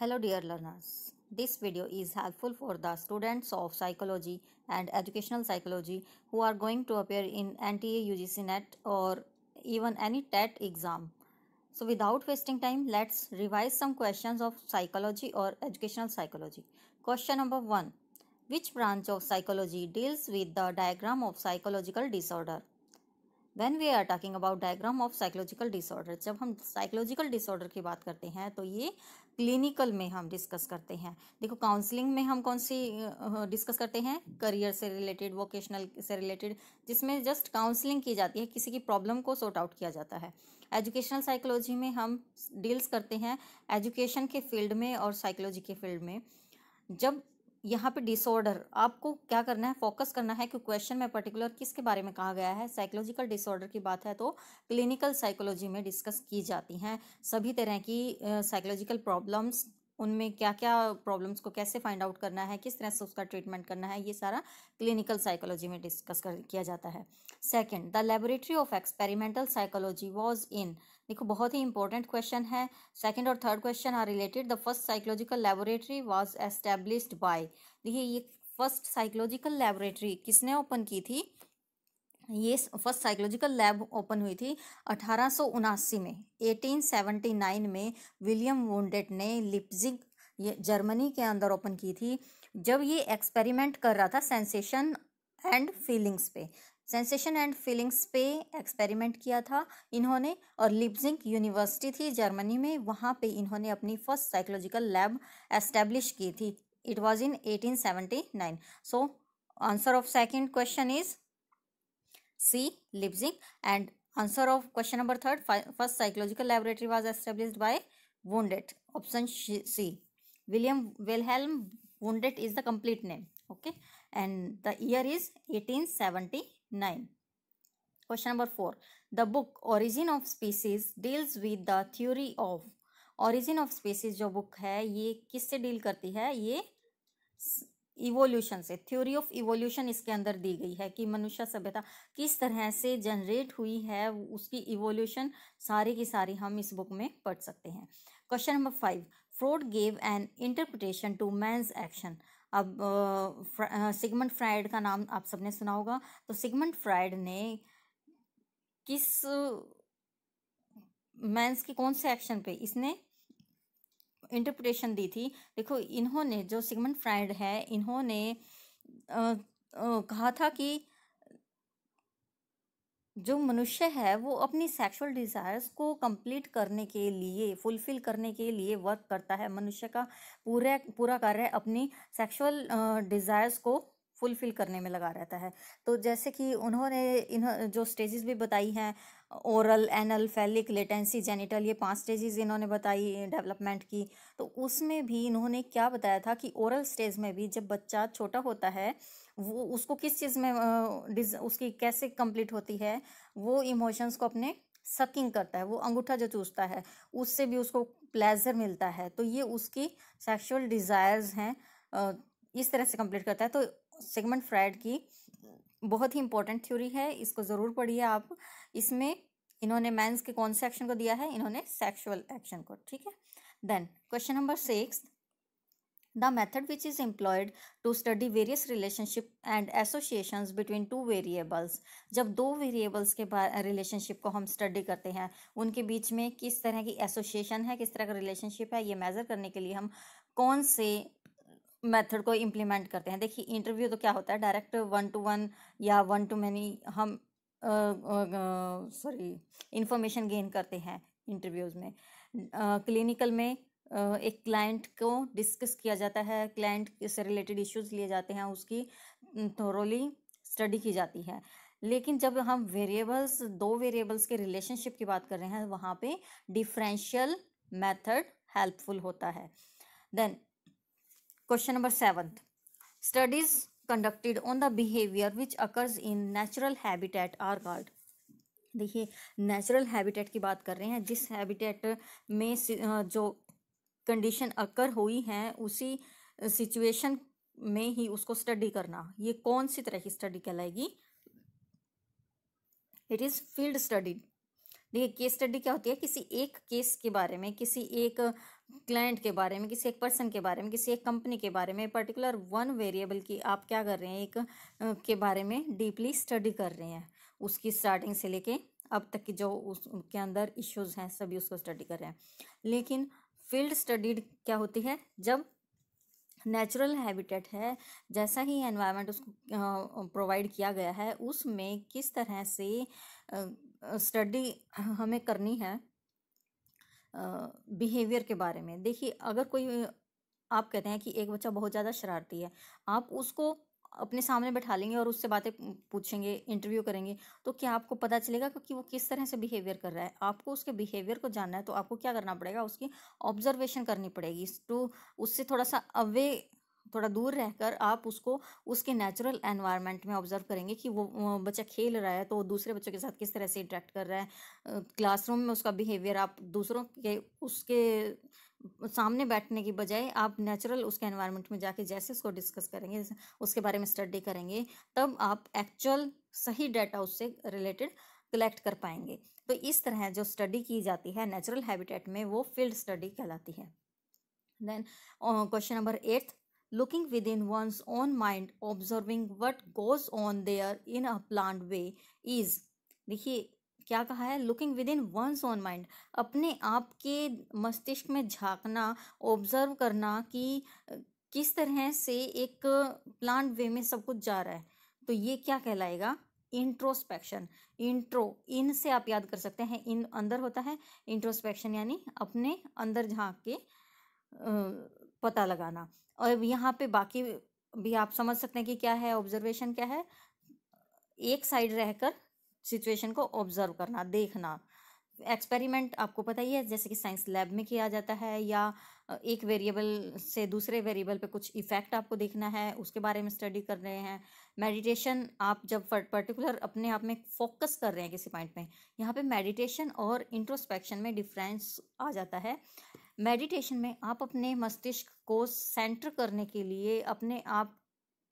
Hello dear learners. This video is helpful for the students of psychology and educational psychology who are going to appear in NTA UGC NET or even any TET exam. So without wasting time, let's revise some questions of psychology or educational psychology. Question number 1. Which branch of psychology deals with the diagram of psychological disorder? Then we are talking about diagram of psychological disorder जब हम psychological disorder की बात करते हैं तो ये clinical में हम डिस्कस करते हैं देखो काउंसलिंग में हम कौन सी डिस्कस करते हैं करियर से रिलेटेड वोकेशनल से रिलेटेड जिसमें जस्ट काउंसलिंग की जाती है किसी की प्रॉब्लम को सॉर्ट आउट किया जाता है एजुकेशनल साइकोलॉजी में हम डील्स करते हैं एजुकेशन के फील्ड में और साइकोलॉजी के फील्ड में जब यहाँ पे डिसऑर्डर आपको क्या करना है फोकस करना है कि क्वेश्चन में पर्टिकुलर किसके बारे में कहा गया है साइकोलॉजिकल डिसऑर्डर की बात है तो क्लिनिकल साइकोलॉजी में डिस्कस की जाती हैं सभी तरह की साइकोलॉजिकल प्रॉब्लम्स उनमें क्या क्या प्रॉब्लम्स को कैसे फाइंड आउट करना है किस तरह से उसका ट्रीटमेंट करना है ये सारा क्लिनिकल साइकोलॉजी में डिस्कस कर किया जाता है second the laboratory of experimental psychology was in देखो बहुत ही इंपॉर्टेंट क्वेश्चन है सेकंड और third question are related the first psychological laboratory was established by देखिए ये फर्स्ट साइकोलॉजिकल लेबोरेटरी किसने ओपन की थी ये फर्स्ट साइकोलॉजिकल लैब ओपन हुई थी अठारह में 1879 में विलियम वोंडेट ने लिप्जिग ये जर्मनी के अंदर ओपन की थी जब ये एक्सपेरिमेंट कर रहा था सेंसेशन एंड फीलिंग्स पे सेंसेशन एंड फीलिंग्स पे एक्सपेरिमेंट किया था इन्होंने और लिप्जिंग यूनिवर्सिटी थी जर्मनी में वहाँ पे इन्होंने अपनी फर्स्ट साइकोलॉजिकल लैब एस्टेब्लिश की थी it was in eighteen so answer of second question is C Leipzig and answer of question number third first psychological laboratory was establish by Wundt option C William Wilhelm Wundt is the complete name okay and the year is eighteen seventy nine question number four the book origin of species deals with the theory of origin of species जो book है ये किससे deal करती है ये evolution से theory of evolution इसके अंदर दी गई है कि मनुष्य सभ्यता किस तरह से जनरेट हुई है उसकी इवोल्यूशन सारी की सारी हम इस बुक में पढ़ सकते हैं question number five Freud gave an interpretation to man's action अब सिगमंड फ्राइड का नाम आप सबने सुना होगा तो सिगमंड फ्राइड ने किस मैंस के कौन से एक्शन पे इसने इंटरप्रिटेशन दी थी देखो इन्होंने जो सिगमंड फ्राइड है इन्होंने आ, आ, कहा था कि जो मनुष्य है वो अपनी सेक्सुअल डिज़ायर्स को कंप्लीट करने के लिए फुलफिल करने के लिए वर्क करता है मनुष्य का पूरे पूरा कार्य अपनी सेक्सुअल डिज़ायर्स को फुलफिल करने में लगा रहता है तो जैसे कि उन्होंने इन्हों जो स्टेजेस भी बताई हैं oral anal phallic latency genital ये पांच स्टेजेस इन्होंने बताई डेवलपमेंट की तो उसमें भी इन्होंने क्या बताया था कि ओरल स्टेज में भी जब बच्चा छोटा होता है वो उसको किस चीज़ में उसकी कैसे कंप्लीट होती है वो इमोशंस को अपने सकिंग करता है वो अंगूठा जो चूसता है उससे भी उसको प्लेजर मिलता है तो ये उसकी सेक्शुअल डिज़ायर्स हैं इस तरह से कंप्लीट करता है तो सेगमेंट फ्राइड की बहुत ही इंपॉर्टेंट थ्योरी है इसको ज़रूर पढ़िए आप इसमें इन्होंने मैंस के कौन से एक्शन को दिया है इन्होंने सेक्शुअल एक्शन को ठीक है then question number six the method which is employed to study various relationship and association between two variables जब दो वेरिएबल्स के रिलेशनशिप को हम स्टडी करते हैं उनके बीच में किस तरह की एसोसिएशन है किस तरह का रिलेशनशिप है ये मेजर करने के लिए हम कौन से मेथड को इम्प्लीमेंट करते हैं देखिए इंटरव्यू तो क्या होता है डायरेक्ट वन टू वन या वन टू मैनी हम सॉरी इंफॉर्मेशन गेन करते हैं इंटरव्यूज़ में क्लिनिकल uh, में uh, एक क्लाइंट को डिस्कस किया जाता है क्लाइंट से रिलेटेड इश्यूज लिए जाते हैं उसकी थोरोली स्टडी की जाती है लेकिन जब हम वेरिएबल्स दो वेरिएबल्स के रिलेशनशिप की बात कर रहे हैं वहाँ पे डिफरेंशियल मेथड हेल्पफुल होता है then question number 7. Studies conducted on the behaviour which occurs in natural habitat are called देखिए नेचुरल हैबिटेट की बात कर रहे हैं जिस हैबिटेट में जो कंडीशन अकर हुई है उसी सिचुएशन में ही उसको स्टडी करना ये कौन सी तरह की स्टडी कहलाएगी इट इज़ फील्ड स्टडी देखिए केस स्टडी क्या होती है किसी एक केस के बारे में किसी एक क्लाइंट के बारे में किसी एक पर्सन के बारे में किसी एक कंपनी के बारे में पर्टिकुलर वन वेरिएबल की आप क्या कर रहे हैं एक के बारे में डीपली स्टडी कर रहे हैं उसकी स्टार्टिंग से लेके अब तक की जो उसके अंदर इश्यूज हैं सभी उसको स्टडी कर रहे हैं लेकिन फील्ड स्टडीड क्या होती है जब नेचुरल हैबिटेट है जैसा ही एनवायरनमेंट उसको प्रोवाइड किया गया है उसमें किस तरह से स्टडी हमें करनी है बिहेवियर के बारे में देखिए अगर कोई आप कहते हैं कि एक बच्चा बहुत ज़्यादा शरारती है आप उसको अपने सामने बैठा लेंगे और उससे बातें पूछेंगे इंटरव्यू करेंगे तो क्या आपको पता चलेगा कि वो किस तरह से बिहेवियर कर रहा है आपको उसके बिहेवियर को जानना है तो आपको क्या करना पड़ेगा उसकी ऑब्जर्वेशन करनी पड़ेगी तो उससे थोड़ा सा अवे थोड़ा दूर रहकर आप उसको उसके नेचुरल एनवायरनमेंट में ऑब्जर्व करेंगे कि वो बच्चा खेल रहा है तो वो दूसरे बच्चों के साथ किस तरह से इंटरेक्ट कर रहा है क्लासरूम में उसका बिहेवियर आप दूसरों के उसके सामने बैठने की बजाय आप नेचुरल उसके एनवायरनमेंट में जाके जैसे उसको डिस्कस करेंगे उसके बारे में स्टडी करेंगे तब आप एक्चुअल सही डाटा उससे रिलेटेड कलेक्ट कर पाएंगे तो इस तरह जो स्टडी की जाती है नेचुरल हैबिटेट में वो फील्ड स्टडी कहलाती है then question number eighth looking within one's own mind observing what goes on there in a planned way is देखिए क्या कहा है looking within one's own mind अपने आप के मस्तिष्क में झांकना ऑब्जर्व करना कि किस तरह से एक प्लांट वे में सब कुछ जा रहा है तो ये क्या कहलाएगा इंट्रोस्पेक्शन इंट्रो इन से आप याद कर सकते हैं इन अंदर होता है इंट्रोस्पेक्शन यानी अपने अंदर झांक के पता लगाना और यहाँ पे बाकी भी आप समझ सकते हैं कि क्या है ऑब्जर्वेशन क्या है एक साइड रहकर सिचुएशन को ऑब्जर्व करना देखना एक्सपेरिमेंट आपको पता ही है जैसे कि साइंस लैब में किया जाता है या एक वेरिएबल से दूसरे वेरिएबल पे कुछ इफ़ेक्ट आपको देखना है उसके बारे में स्टडी कर रहे हैं मेडिटेशन आप जब पर्टिकुलर अपने आप में फोकस कर रहे हैं किसी पॉइंट में यहाँ पे मेडिटेशन और इंट्रोस्पेक्शन में डिफरेंस आ जाता है मेडिटेशन में आप अपने मस्तिष्क को सेंटर करने के लिए अपने आप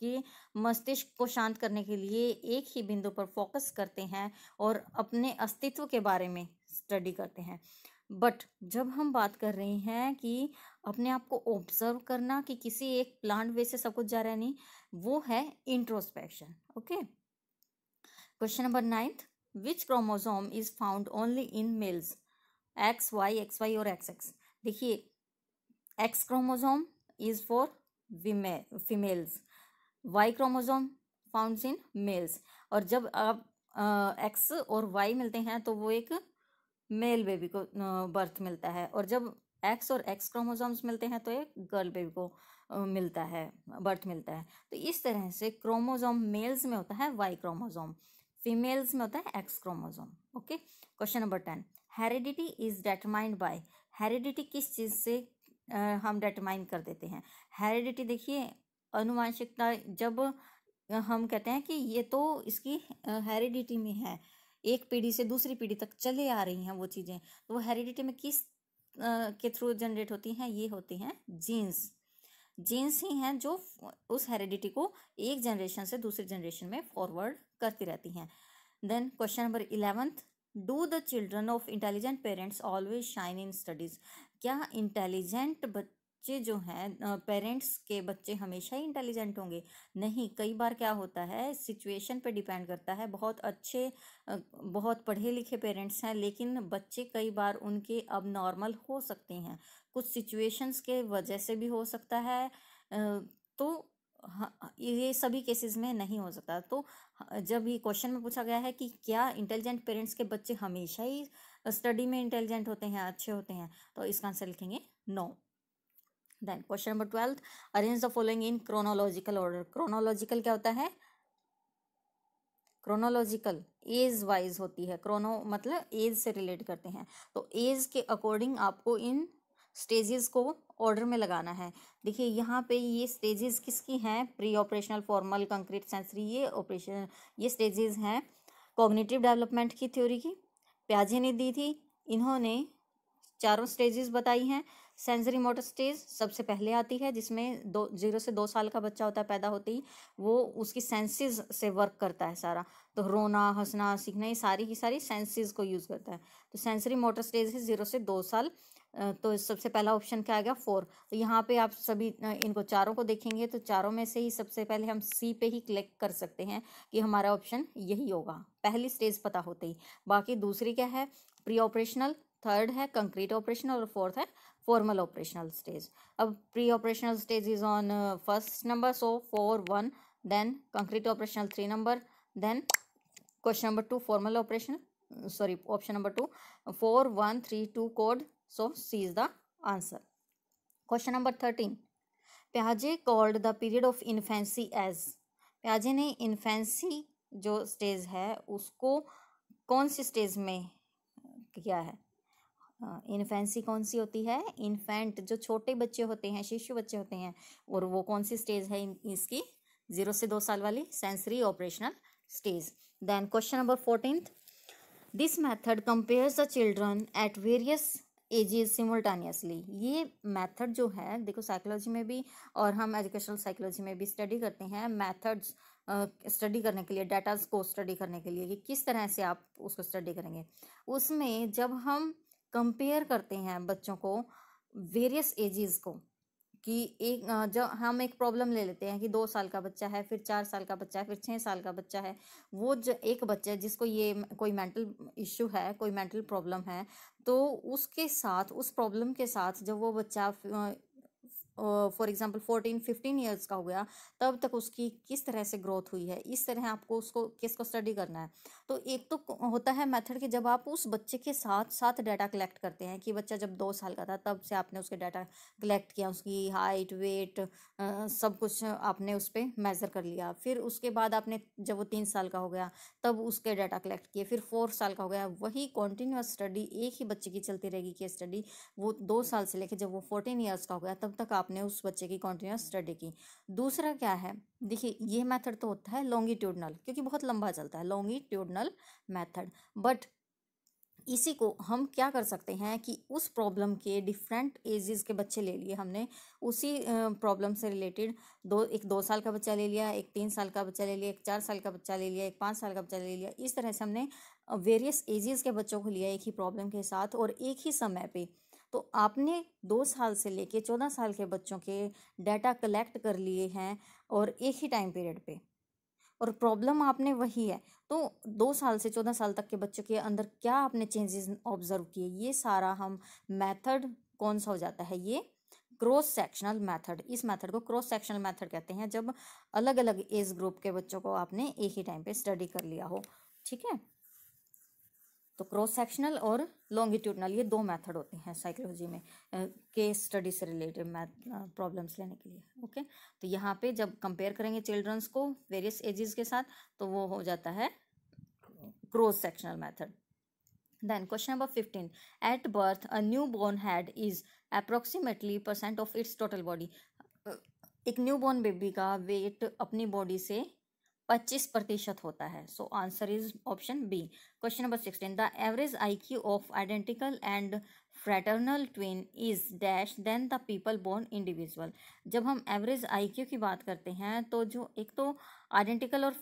कि मस्तिष्क को शांत करने के लिए एक ही बिंदु पर फोकस करते हैं और अपने अस्तित्व के बारे में स्टडी करते हैं बट जब हम बात कर रहे हैं कि अपने आप को ऑब्जर्व करना कि किसी एक प्लांट वे से सब कुछ जा रहा है नहीं वो है introspection okay question number ninth which chromosome is found only in males X Y X Y और एक्स एक्स देखिए X chromosome is for females Y chromosome found in males और जब आप एक्स और वाई मिलते हैं तो वो एक मेल बेबी को बर्थ मिलता है और जब एक्स और एक्स क्रोमोसोम्स मिलते हैं तो एक गर्ल बेबी को मिलता है बर्थ मिलता है तो इस तरह से क्रोमोसोम मेल्स में होता है वाई क्रोमोसोम फीमेल्स में होता है X chromosome okay question number ten heredity is determined by heredity किस चीज़ से आ, हम डेटरमाइन कर देते हैं हेरिडिटी देखिए अनुवांशिकता जब हम कहते हैं कि ये तो इसकी हेरिडिटी में है एक पीढ़ी से दूसरी पीढ़ी तक चले आ रही हैं वो चीज़ें तो वो हेरिडिटी में किस के थ्रू जनरेट होती हैं ये होती हैं जीन्स जीन्स ही हैं जो उस हेरिडिटी को एक जनरेशन से दूसरे जनरेशन में फॉरवर्ड करती रहती हैं then question number eleventh do the children of intelligent parents always shine in studies क्या इंटेलिजेंट बच्चे जो हैं पेरेंट्स के बच्चे हमेशा ही इंटेलिजेंट होंगे नहीं कई बार क्या होता है सिचुएशन पे डिपेंड करता है बहुत अच्छे बहुत पढ़े लिखे पेरेंट्स हैं लेकिन बच्चे कई बार उनके अब नॉर्मल हो सकते हैं कुछ सिचुएशंस के वजह से भी हो सकता है तो ये सभी केसेस में नहीं हो सकता तो जब ये क्वेश्चन में पूछा गया है कि क्या इंटेलिजेंट पेरेंट्स के बच्चे हमेशा ही स्टडी में इंटेलिजेंट होते हैं अच्छे होते हैं तो इसका आंसर लिखेंगे no no. Then question number twelfth arrange the following in chronological order chronological क्या होता है क्रोनोलॉजिकल एज वाइज होती है क्रोनो मतलब एज से रिलेट करते हैं तो एज के अकॉर्डिंग आपको इन स्टेजेस को ऑर्डर में लगाना है देखिए यहाँ पे ये स्टेजेस किसकी हैं pre operational formal concrete sensory ये ऑपरेशन ये स्टेजेस हैं कॉग्निटिव डेवलपमेंट की थ्योरी की प्याजे ने दी थी इन्होंने चारों स्टेजेस बताई हैं सेंसरी मोटर स्टेज सबसे पहले आती है जिसमें दो जीरो से दो साल का बच्चा होता है पैदा होते ही वो उसकी सेंसेस से वर्क करता है सारा तो रोना हंसना सीखना ये सारी की सारी सेंसेस को यूज़ करता है तो सेंसरी मोटर स्टेज है ज़ीरो से दो साल तो सबसे पहला ऑप्शन क्या आ गया फोर तो यहाँ पे आप सभी इनको चारों को देखेंगे तो चारों में से ही सबसे पहले हम सी पे ही क्लिक कर सकते हैं कि हमारा ऑप्शन यही होगा पहली स्टेज पता होते ही बाकी दूसरी क्या है प्री ऑपरेशनल थर्ड है कंक्रीट ऑपरेशन और फोर्थ है फॉर्मल ऑपरेशनल स्टेज अब pre operational stage is on first number so four one then concrete operational three number then question number two formal operation sorry option number two four one three to code so C is the answer question number thirteen प्याजे called the period of infancy as प्याजे ने infancy जो stage है उसको कौन सी stage में किया है हाँ, infancy कौन सी होती है इन्फेंट जो छोटे बच्चे होते हैं शिशु बच्चे होते हैं और वो कौन सी स्टेज है इसकी जीरो से दो साल वाली sensory operational stage then question number fourteen this method compares the children at various ages simultaneously ये मैथड जो है देखो साइकोलॉजी में भी और हम एजुकेशनल साइकोलॉजी में भी स्टडी करते हैं मैथड्स स्टडी करने के लिए डाटाज को स्टडी करने के लिए कि किस तरह से आप उसको स्टडी करेंगे उसमें जब हम कंपेयर करते हैं बच्चों को वेरियस एजेस को कि एक जब हम एक प्रॉब्लम ले लेते हैं कि दो साल का बच्चा है फिर चार साल का बच्चा है फिर छः साल का बच्चा है वो जो एक बच्चा है जिसको ये कोई मेंटल इश्यू है कोई मेंटल प्रॉब्लम है तो उसके साथ उस प्रॉब्लम के साथ जब वो बच्चा for example fourteen fifteen years का हो गया तब तक उसकी किस तरह से ग्रोथ हुई है इस तरह आपको उसको किस को स्टडी करना है तो एक तो होता है मेथड कि जब आप उस बच्चे के साथ साथ डाटा कलेक्ट करते हैं कि बच्चा जब दो साल का था तब से आपने उसके डाटा कलेक्ट किया उसकी हाइट वेट सब कुछ आपने उस पर मेज़र कर लिया फिर उसके बाद आपने जब वो तीन साल का हो गया तब उसके डाटा कलेक्ट किए फिर फोर साल का हो गया वही कॉन्टिन्यूस स्टडी एक ही बच्चे की चलती रहेगी कि स्टडी वो दो साल से लेकर जब वो फोर्टीन ईयर्स का हो गया तब तक आप आपने उस बच्चे की कॉन्टीन्यूस स्टडी की दूसरा क्या है देखिए ये मेथड तो होता है लॉन्गिट्यूडनल क्योंकि बहुत लंबा चलता है लॉन्गिट्यूडनल मेथड बट इसी को हम क्या कर सकते हैं कि उस प्रॉब्लम के डिफरेंट एजेस के बच्चे ले लिए हमने उसी प्रॉब्लम से रिलेटेड दो एक दो साल का बच्चा ले लिया एक तीन साल का बच्चा ले लिया एक चार साल का बच्चा ले लिया एक पाँच साल का बच्चा ले लिया इस तरह से हमने वेरियस एजेस के बच्चों को लिया एक ही प्रॉब्लम के साथ और एक ही समय पर तो आपने दो साल से लेके चौदह साल के बच्चों के डाटा कलेक्ट कर लिए हैं और एक ही टाइम पीरियड पे और प्रॉब्लम आपने वही है तो दो साल से चौदह साल तक के बच्चों के अंदर क्या आपने चेंजेस ऑब्जर्व किए ये सारा हम मेथड कौन सा हो जाता है ये क्रॉस सेक्शनल मेथड इस मेथड को क्रॉस सेक्शनल मेथड कहते हैं जब अलग अलग एज ग्रुप के बच्चों को आपने एक ही टाइम पे स्टडी कर लिया हो ठीक है तो क्रॉस सेक्शनल और लॉन्गिट्यूडनल ये दो मेथड होते हैं साइकोलॉजी में केस स्टडी से रिलेटेड मैथ प्रॉब्लम्स लेने के लिए ओके तो यहाँ पे जब कंपेयर करेंगे चिल्ड्रंस को वेरियस एजेस के साथ तो वो हो जाता है cross sectional method question number fifteen at birth a newborn head is approximately percent of its total body एक न्यू बॉर्न बेबी का वेट अपनी बॉडी से पच्चीस प्रतिशत होता है so answer is option B question number sixteen the average IQ of identical and fraternal twin is dash then the people born individual जब हम एवरेज आईक्यू की बात करते हैं तो जो एक तो आइडेंटिकल और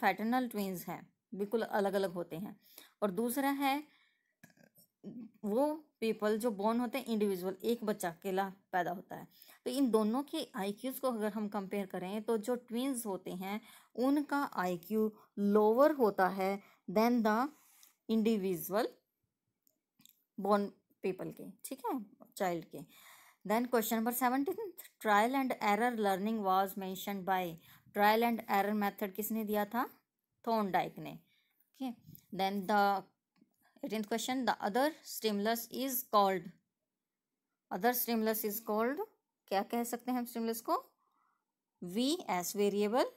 फ्रेटर्नल ट्विन्स हैं बिल्कुल अलग अलग होते हैं और दूसरा है वो पीपल जो बॉर्न होते हैं इंडिविजुअल एक बच्चा अकेला पैदा होता है तो इन दोनों के आईक्यूज़ को अगर हम कंपेयर करें तो जो ट्विन्स होते हैं उनका आई लोअर होता है then the individual born people के ठीक है चाइल्ड के then question number seventeen trial and error learning was mentioned by trial and error method किसने दिया था थोन ने ठीक है then the eighteenth question the other stimulus is called other stimulus is called क्या कह सकते हैं हम स्टिमलस को V S variable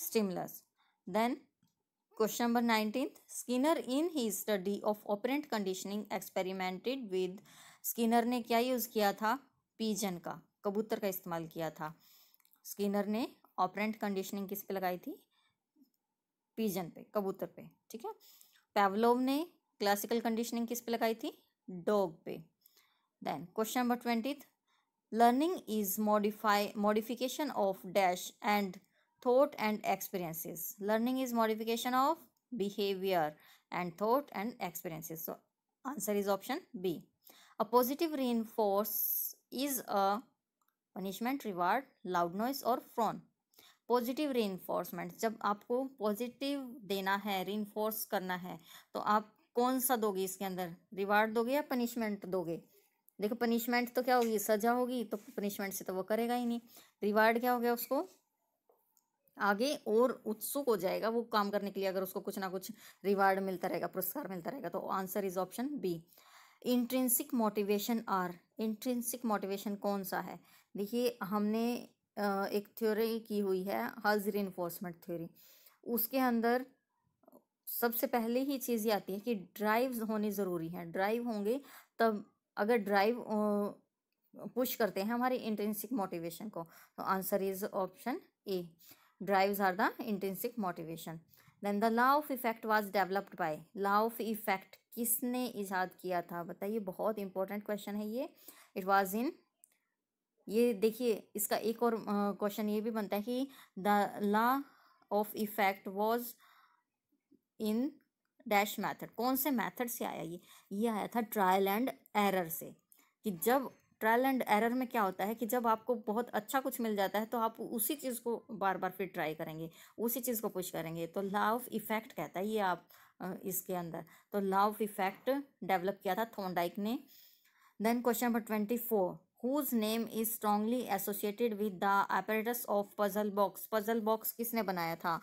stimulus then question number nineteenth Skinner in his study of operant conditioning experimented with Skinner ने क्या use किया था पीजन का कबूतर का इस्तेमाल किया था स्किनर ने ऑपरेंट कंडीशनिंग किस पे लगाई थी पीजन पे कबूतर पे ठीक है पेवलोव ने क्लासिकल कंडीशनिंग किस पे लगाई थी डॉग पे then question number twenty learning is modify modification of dash and thought and experiences learning is modification of behaviour and thought and experiences so answer is option B a positive reinforce is a punishment reward loud noise और frown positive re जब आपको positive देना है री करना है तो आप कौन सा दोगे इसके अंदर रिवार्ड दोगे या पनिशमेंट दोगे देखो पनिशमेंट तो क्या होगी सजा होगी तो पनिशमेंट से तो वो करेगा ही नहीं रिवार्ड क्या हो गया उसको आगे और उत्सुक हो जाएगा वो काम करने के लिए अगर उसको कुछ ना कुछ रिवार्ड मिलता रहेगा पुरस्कार मिलता रहेगा तो answer is option B intrinsic motivation are intrinsic motivation कौन सा है देखिए हमने एक थ्योरी की हुई है हाजिर इन्फोर्समेंट थ्योरी उसके अंदर सबसे पहले ही चीज़ ये आती है कि ड्राइव होने ज़रूरी हैं ड्राइव होंगे तब अगर ड्राइव पुश करते हैं हमारे इंटेंसिक मोटिवेशन को तो answer is option A drives are the intrinsic motivation then the law of effect was developed by law of effect किसने ईजाद किया था बताइए बहुत इंपॉर्टेंट क्वेश्चन है ये इट वाज इन ये देखिए इसका एक और क्वेश्चन uh, ये भी बनता है कि the law of effect was in dash method कौन से मेथड से आया ये ये आया था ट्रायल एंड एरर से कि जब ट्रायल एंड एरर में क्या होता है कि जब आपको बहुत अच्छा कुछ मिल जाता है तो आप उसी चीज़ को बार बार फिर ट्राई करेंगे उसी चीज़ को पुश करेंगे तो लाव इफ़ेक्ट कहता है ये आप इसके अंदर तो लाव इफ़ेक्ट डेवलप किया था थोंडाइक ने then question number twenty four whose name is strongly associated with the apparatus of puzzle box puzzle box किसने बनाया था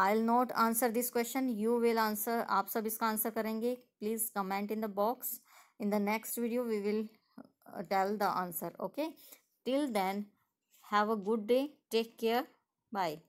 I'll not answer this question you will answer आप सब इसका आंसर करेंगे please comment in the box in the next video we will tell the answer okay till then have a good day take care bye